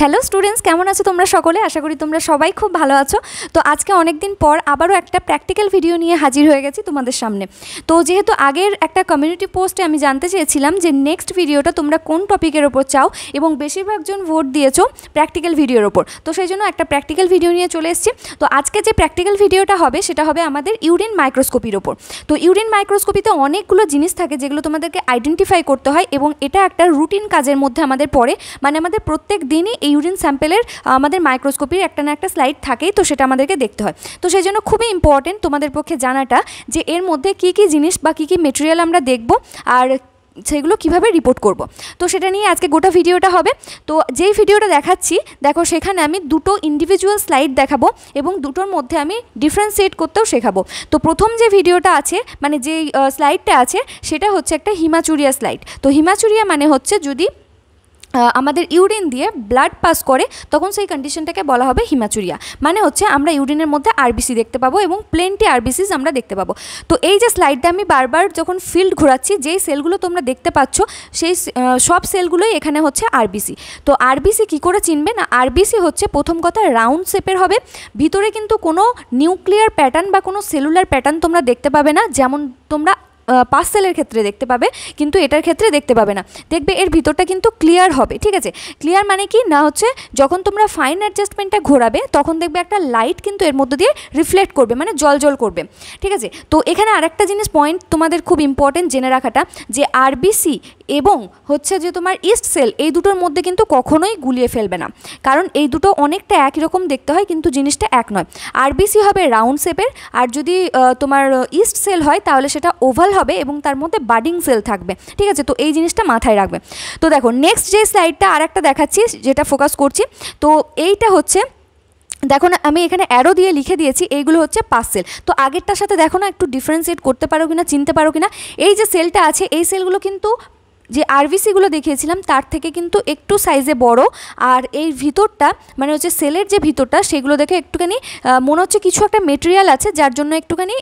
hello students কেমন আছো তোমরা সকলে আশা করি তোমরা সবাই খুব ভালো আছো তো আজকে অনেক দিন পর আবারও একটা প্র্যাকটিক্যাল ভিডিও নিয়ে হাজির হয়ে গেছি তোমাদের সামনে তো যেহেতু আগের একটা কমিউনিটি পোস্টে আমি জানতে চেয়েছিলাম যে নেক্সট ভিডিওটা তোমরা কোন টপিকের ওপর চাও এবং বেশিরভাগজন ভোট দিয়েছো প্র্যাকটিক্যাল ভিডিওর ওপর তো সেই জন্য একটা প্র্যাকটিক্যাল ভিডিও নিয়ে চলে এসেছি তো আজকে যে প্র্যাকটিক্যাল ভিডিওটা হবে সেটা হবে আমাদের ইউরিন মাইক্রোস্কোপির ওপর তো ইউরিন মাইক্রোস্কোপিতে অনেকগুলো জিনিস থাকে যেগুলো তোমাদেরকে আইডেন্টিফাই করতে হয় এবং এটা একটা রুটিন কাজের মধ্যে আমাদের পড়ে মানে আমাদের প্রত্যেক দিনই এই ইউরিন স্যাম্পেলের আমাদের মাইক্রোস্কোপির একটা না একটা স্লাইড থাকেই তো সেটা আমাদেরকে দেখতে হয় তো সেই জন্য খুবই ইম্পর্টেন্ট তোমাদের পক্ষে জানাটা যে এর মধ্যে কি কি জিনিস বা কী কী মেটেরিয়াল আমরা দেখব আর সেগুলো কিভাবে রিপোর্ট করব তো সেটা নিয়ে আজকে গোটা ভিডিওটা হবে তো যেই ভিডিওটা দেখাচ্ছি দেখো সেখানে আমি দুটো ইন্ডিভিজুয়াল স্লাইড দেখাবো এবং দুটোর মধ্যে আমি ডিফারেন্সিয়েট করতেও শেখাবো তো প্রথম যে ভিডিওটা আছে মানে যে স্লাইডটা আছে সেটা হচ্ছে একটা হিমাচুরিয়া স্লাইড তো হিমাচুরিয়া মানে হচ্ছে যদি আমাদের ইউরিন দিয়ে ব্লাড পাস করে তখন সেই কন্ডিশনটাকে বলা হবে হিমাচুরিয়া মানে হচ্ছে আমরা ইউরিনের মধ্যে আরবিসি দেখতে পাবো এবং প্লেনটি আরবিসিস আমরা দেখতে পাবো তো এই যে স্লাইডটা আমি বারবার যখন ফিল্ড ঘোরাচ্ছি যেই সেলগুলো তোমরা দেখতে পাচ্ছ সেই সব সেলগুলোই এখানে হচ্ছে আরবিসি তো আরবিসি কি করে চিনবে না আরবিসি হচ্ছে প্রথম কথা রাউন্ড শেপের হবে ভিতরে কিন্তু কোনো নিউক্লিয়ার প্যাটার্ন বা কোনো সেলুলার প্যাটার্ন তোমরা দেখতে পাবে না যেমন তোমরা পার্সেলের ক্ষেত্রে দেখতে পাবে কিন্তু এটার ক্ষেত্রে দেখতে পাবে না দেখবে এর ভিতরটা কিন্তু ক্লিয়ার হবে ঠিক আছে ক্লিয়ার মানে কি না হচ্ছে যখন তোমরা ফাইন অ্যাডজাস্টমেন্টটা ঘোরাবে তখন দেখবে একটা লাইট কিন্তু এর মধ্যে দিয়ে রিফ্লেক্ট করবে মানে জল জল করবে ঠিক আছে তো এখানে আরেকটা জিনিস পয়েন্ট তোমাদের খুব ইম্পর্টেন্ট জেনে রাখাটা যে আরবিসি এবং হচ্ছে যে তোমার ইস্ট সেল এই দুটোর মধ্যে কিন্তু কখনোই গুলিয়ে ফেলবে না কারণ এই দুটো অনেকটা একই রকম দেখতে হয় কিন্তু জিনিসটা এক নয় আরবিসি হবে রাউন্ড শেপের আর যদি তোমার ইস্ট সেল হয় তাহলে সেটা ওভাল হবে এবং তার মধ্যে বাডিং সেল থাকবে ঠিক আছে তো এই জিনিসটা মাথায় রাখবে তো দেখো নেক্সট যে স্লাইডটা আর একটা দেখাচ্ছি যেটা ফোকাস করছি তো এইটা হচ্ছে দেখো না আমি এখানে অ্যারো দিয়ে লিখে দিয়েছি এইগুলো হচ্ছে পার্সেল তো আগেরটার সাথে দেখো না একটু ডিফারেন্সিয়েট করতে পারো কিনা চিনতে পারো কিনা এই যে সেলটা আছে এই সেলগুলো কিন্তু যে আরভিসিগুলো দেখিয়েছিলাম তার থেকে কিন্তু একটু সাইজে বড় আর এই ভিতরটা মানে হচ্ছে সেলের যে ভিতরটা সেগুলো দেখে একটুখানি মনে হচ্ছে কিছু একটা মেটেরিয়াল আছে যার জন্য একটুখানি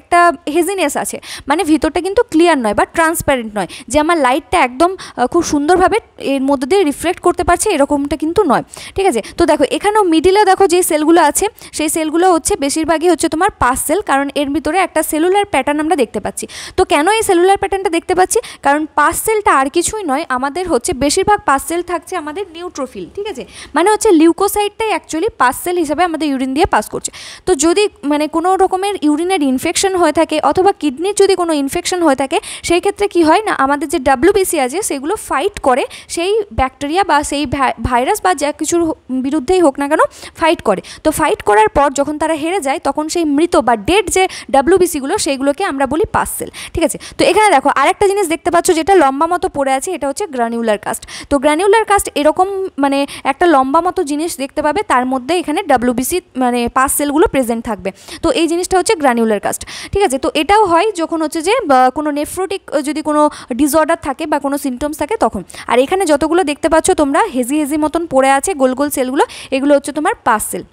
একটা হেজিনেস আছে মানে ভিতরটা কিন্তু ক্লিয়ার নয় বা ট্রান্সপ্যারেন্ট নয় যে আমার লাইটটা একদম খুব সুন্দরভাবে এর মধ্যে দিয়ে রিফ্লেক্ট করতে পারছে এরকমটা কিন্তু নয় ঠিক আছে তো দেখো এখানেও মিডিলে দেখো যে সেলগুলো আছে সেই সেলগুলো হচ্ছে বেশিরভাগই হচ্ছে তোমার পাস সেল কারণ এর ভিতরে একটা সেলুলার প্যাটার্ন আমরা দেখতে পাচ্ছি তো কেন এই সেলুলার প্যাটার্নটা দেখতে পাচ্ছি কারণ পাস সেল সেলটা আর কিছুই নয় আমাদের হচ্ছে বেশিরভাগ পার্সেল থাকছে আমাদের নিউট্রোফিল ঠিক আছে মানে হচ্ছে লিউকোসাইডটাই অ্যাকচুয়ালি পার্সেল হিসাবে আমাদের ইউরিন দিয়ে পাস করছে তো যদি মানে কোনো রকমের ইউরিনের ইনফেকশন হয়ে থাকে অথবা কিডনির যদি কোনো ইনফেকশন হয়ে থাকে সেই ক্ষেত্রে কি হয় না আমাদের যে ডাব্লিউবিসি আছে সেগুলো ফাইট করে সেই ব্যাকটেরিয়া বা সেই ভাইরাস বা যা কিছুর বিরুদ্ধেই হোক না কেন ফাইট করে তো ফাইট করার পর যখন তারা হেরে যায় তখন সেই মৃত বা ডেড যে ডাব্লিউবিসিগুলো সেইগুলোকে আমরা বলি পার্সেল ঠিক আছে তো এখানে দেখো আরেকটা জিনিস দেখতে পাচ্ছ যেটা লম্বা লম্বা মতো পড়ে আছে এটা হচ্ছে গ্রানিউলার কাস্ট তো গ্রানিউলার কাস্ট এরকম মানে একটা লম্বা মতো জিনিস দেখতে পাবে তার মধ্যে এখানে ডাব্লিউবিসি মানে পাস সেলগুলো প্রেজেন্ট থাকবে তো এই জিনিসটা হচ্ছে গ্রানিউলার কাস্ট ঠিক আছে তো এটাও হয় যখন হচ্ছে যে কোনো নেফ্রোটিক যদি কোনো ডিসঅর্ডার থাকে বা কোনো সিমটমস থাকে তখন আর এখানে যতগুলো দেখতে পাচ্ছ তোমরা হেজি হেজি মতন পড়ে আছে গোল গোল সেলগুলো এগুলো হচ্ছে তোমার পাস সেল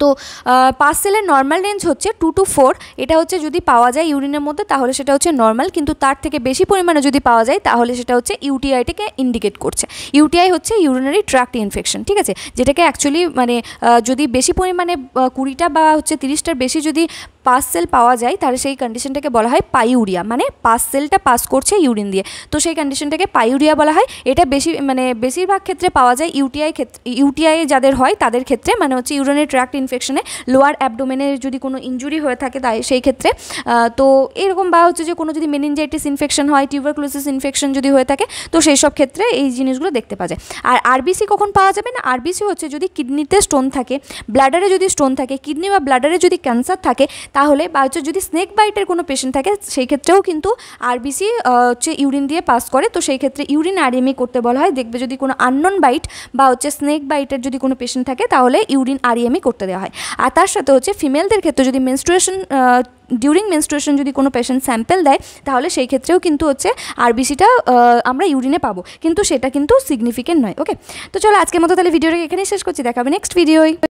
তো পার্সেলের নর্মাল রেঞ্জ হচ্ছে টু টু ফোর এটা হচ্ছে যদি পাওয়া যায় ইউরিনের মধ্যে তাহলে সেটা হচ্ছে নর্মাল কিন্তু তার থেকে বেশি পরিমাণে যদি পাওয়া যায় তাহলে সেটা হচ্ছে ইউটিআইটাকে ইন্ডিকেট করছে ইউটিআই হচ্ছে ইউরিনারি ট্র্যাক্ট ইনফেকশন ঠিক আছে যেটাকে অ্যাকচুয়ালি মানে যদি বেশি পরিমাণে কুড়িটা বা হচ্ছে তিরিশটার বেশি যদি পাস সেল পাওয়া যায় তাহলে সেই কন্ডিশনটাকে বলা হয় পাইউরিয়া মানে পাস সেলটা পাস করছে ইউরিন দিয়ে তো সেই কন্ডিশনটাকে পাইউরিয়া বলা হয় এটা বেশি মানে বেশিরভাগ ক্ষেত্রে পাওয়া যায় ইউটিআই ক্ষেত্রে ইউটিআই যাদের হয় তাদের ক্ষেত্রে মানে হচ্ছে ইউরিনের ট্র্যাক্ট ইনফেকশনে লোয়ার অ্যাবডোমেনের যদি কোনো ইঞ্জুরি হয়ে থাকে তাই সেই ক্ষেত্রে তো এরকম বা হচ্ছে যে কোনো যদি মেনিনজাইটিস ইনফেকশন হয় টিউবারক্লোসিস ইনফেকশন যদি হয়ে থাকে তো সেই সব ক্ষেত্রে এই জিনিসগুলো দেখতে পাওয়া যায় আর আরবিসি কখন পাওয়া যাবে না আরবিসি হচ্ছে যদি কিডনিতে স্টোন থাকে ব্লাডারে যদি স্টোন থাকে কিডনি বা ব্লাডারে যদি ক্যান্সার থাকে তাহলে বা হচ্ছে যদি স্নেক বাইটের কোনো পেশেন্ট থাকে সেই ক্ষেত্রেও কিন্তু আরবিসি হচ্ছে ইউরিন দিয়ে পাস করে তো সেই ক্ষেত্রে ইউরিন আরএমই করতে বলা হয় দেখবে যদি কোনো আননন বাইট বা হচ্ছে স্নেক বাইটের যদি কোনো পেশেন্ট থাকে তাহলে ইউরিন আরএমই করতে দেওয়া হয় আর তার সাথে হচ্ছে ফিমেলদের ক্ষেত্রে যদি মেনস্ট্রুয়েশন ডিউরিং মেনস্ট্রুয়েশন যদি কোনো পেশেন্ট স্যাম্পেল দেয় তাহলে সেই ক্ষেত্রেও কিন্তু হচ্ছে আরবিসিটা আমরা ইউরিনে পাবো কিন্তু সেটা কিন্তু সিগনিফিকেন্ট নয় ওকে তো চলো আজকের মতো তাহলে ভিডিওটাকে এখানেই শেষ করছি দেখাবে নেক্সট ভিডিওই